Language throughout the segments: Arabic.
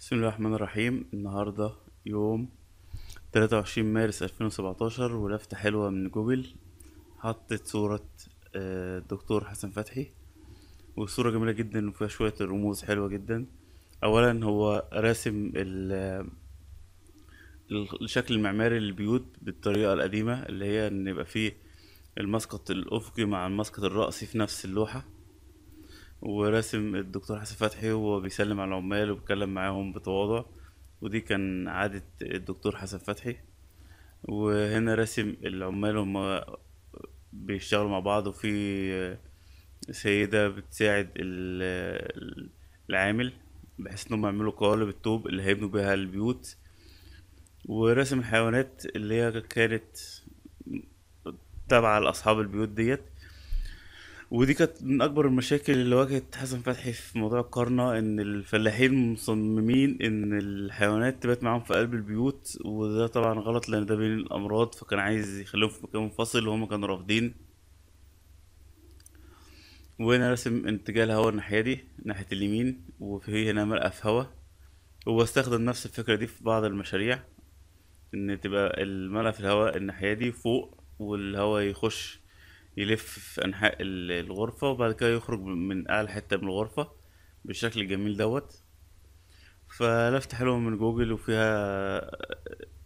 بسم الله الرحمن الرحيم النهاردة يوم 23 مارس 2017 ولفتة حلوة من جوجل حطت صورة آه، الدكتور حسن فتحي والصورة جميلة جدا وفيها شوية رموز حلوة جدا أولا هو راسم الشكل المعماري للبيوت بالطريقة القديمة اللي هي إن يبقى فيه المسقط الأفقي مع المسقط الرأسي في نفس اللوحة وراسم الدكتور حسن فتحي وهو بيسلم على العمال وبيتكلم معاهم بتواضع ودي كان عادة الدكتور حسن فتحي وهنا راسم العمال هما بيشتغلوا مع بعض وفي سيدة بتساعد العامل بحيث انهم يعملوا قوالب الطوب اللي هيبنوا بيها البيوت ورسم الحيوانات اللي هي كانت تابعة لأصحاب البيوت ديت ودي كانت من اكبر المشاكل اللي واجهت حسن فتحي في موضوع القرنة ان الفلاحين مصممين ان الحيوانات تبات معاهم في قلب البيوت وده طبعا غلط لان ده بين الامراض فكان عايز يخليهم في مكان منفصل وهم كانوا رافضين وهنا رسم اتجاه الهواء الناحية دي ناحية اليمين وفي هنا مرأة في هوا واستخدم نفس الفكرة دي في بعض المشاريع ان تبقى المرأة في الهواء الناحية دي فوق والهواء يخش يلف في انحاء الغرفه وبعد كده يخرج من اعلى حته من الغرفه بالشكل الجميل دوت فلفت حلوه من جوجل وفيها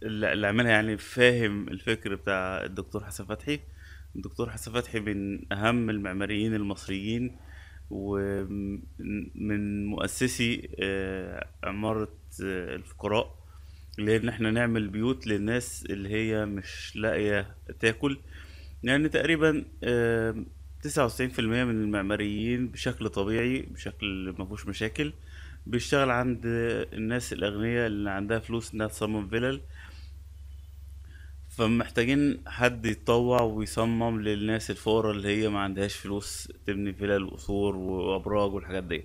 اللي عملها يعني فاهم الفكر بتاع الدكتور حسن فتحي الدكتور حسن فتحي من اهم المعماريين المصريين ومن مؤسسي آه، عمارة آه، الفقراء اللي هي ان احنا نعمل بيوت للناس اللي هي مش لاقية تاكل لان تقريبا 99% من المعماريين بشكل طبيعي بشكل ما فيهوش مشاكل بيشتغل عند الناس الاغنياء اللي عندها فلوس انها تصمم فيلل فمحتاجين حد يتطوع ويصمم للناس الفقراء اللي هي ما عندهاش فلوس تبني فيلل وقصور وابراج والحاجات دي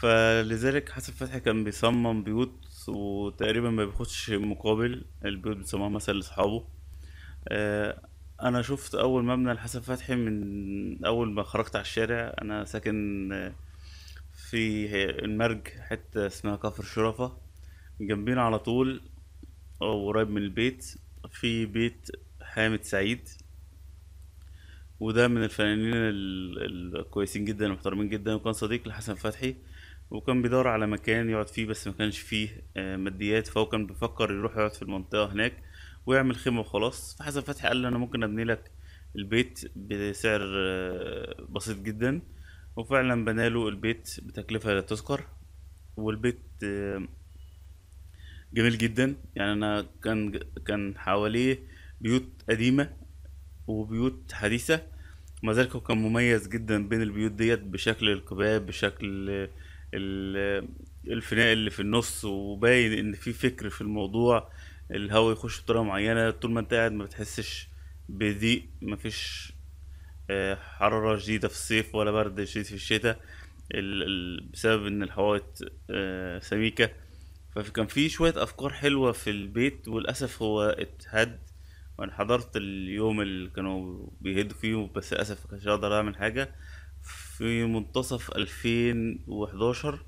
فلذلك حسن فتحي كان بيصمم بيوت وتقريبا ما بياخدش مقابل البيوت بيصممها مثلا لاصحابه آه، انا شفت اول مبنى لحسن فتحي من اول ما خرجت على الشارع انا ساكن في المرج حته اسمها كفر شرفه جنبينا على طول قريب من البيت في بيت حامد سعيد وده من الفنانين الكويسين جدا ومحترمين جدا وكان صديق لحسن فتحي وكان بيدور على مكان يقعد فيه بس ما كانش فيه آه، ماديات فهو كان بيفكر يروح يقعد في المنطقه هناك ويعمل خيمه وخلاص فحسن فتحي قال لي انا ممكن ابني لك البيت بسعر آه، بسيط جدا وفعلا بناله البيت بتكلفه لا تذكر والبيت آه، جميل جدا يعني انا كان كان حواليه بيوت قديمه وبيوت حديثه ومع ذلك كان مميز جدا بين البيوت ديت بشكل القباب بشكل آه، الفناء اللي في النص وباين ان في فكر في الموضوع الهواء يخش بطريقه معينه طول ما انت قاعد ما بتحسش بضيق مفيش آه، حراره شديده في الصيف ولا برد شديد في الشتاء بسبب ان الحوائط آه، سميكه فكان في شويه افكار حلوه في البيت وللاسف هو اتهد وانا حضرت اليوم اللي كانوا بيهدوا فيه بس للاسف مكنتش هقدر اعمل حاجه في منتصف 2011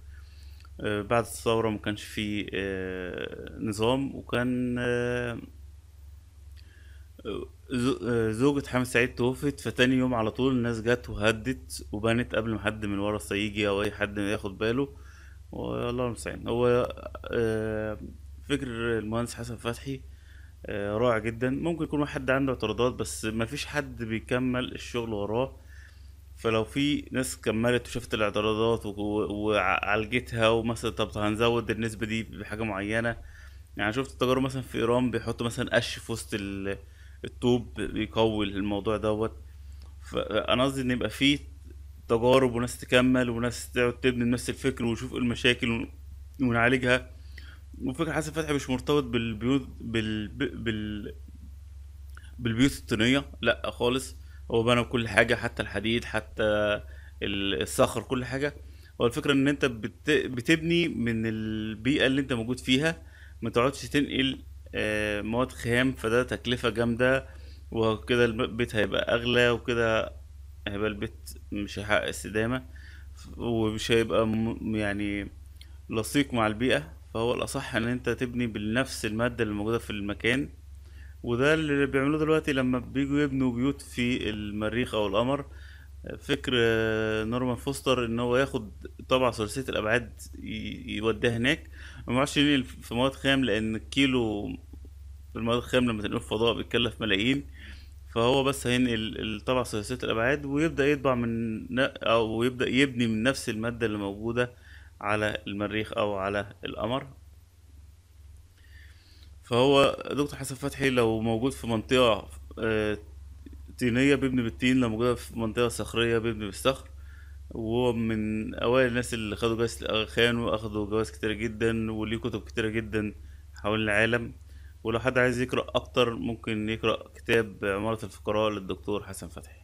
آه، بعد الثوره ما كانش في آه، نظام وكان آه، زوجة حامد سعيد توفت فتاني يوم على طول الناس جت وهدت وبنت قبل ما حد من ورا يجي او اي حد ياخد باله والله المستعان هو فكر المهندس حسن فتحي رائع جدا ممكن يكون واحد عنده اعتراضات بس مفيش حد بيكمل الشغل وراه فلو في ناس كملت وشافت الاعتراضات وعالجتها ومثلا طب هنزود النسبه دي بحاجه معينه يعني شفت تجارب مثلا في ايران بيحطوا مثلا قش في وسط الطوب بيقوي الموضوع دوت فانا قصدي ان يبقى في تجارب وناس تكمل وناس تقعد تبني نفس الفكر ونشوف إيه المشاكل ونعالجها وفكرة حسن فتحي مش مرتبط بالبيوت بال... بال... بالبيوت الطينية لا خالص هو بنى كل حاجه حتى الحديد حتى الصخر كل حاجه هو الفكره ان انت بتبني من البيئه اللي انت موجود فيها ما تقعدش تنقل آه، مواد خام فده تكلفه جامده وكده البيت هيبقى اغلى وكده هيبقى البيت مش هيحقق استدامه ومش هيبقى يعني لصيق مع البيئه فهو الاصح ان انت تبني بنفس الماده اللي موجوده في المكان وده اللي بيعملوه دلوقتي لما بيجوا يبنوا بيوت في المريخ او القمر فكر آه، نورمان فوستر ان هو ياخد طبعة ثلاثية الابعاد يوديها هناك ما يعرفش ينقل في مواد خام لان الكيلو المواد الخام لما تنقله في الفضاء بيتكلف ملايين فهو بس هينقل الطبعة ثلاثية الابعاد ويبدا يطبع من او يبدا يبني من نفس المادة اللي موجودة على المريخ او على القمر فهو دكتور حسن فتحي لو موجود في منطقه آه، طينيه بيبني بالطين لو موجود في منطقه صخريه بيبني بالصخر وهو من اوائل الناس اللي خدوا جائزه خان واخدوا جوائز كتيره جدا وليه كتب كتيره جدا حول العالم ولو حد عايز يقرا اكتر ممكن يقرا كتاب عماره الفقراء للدكتور حسن فتحي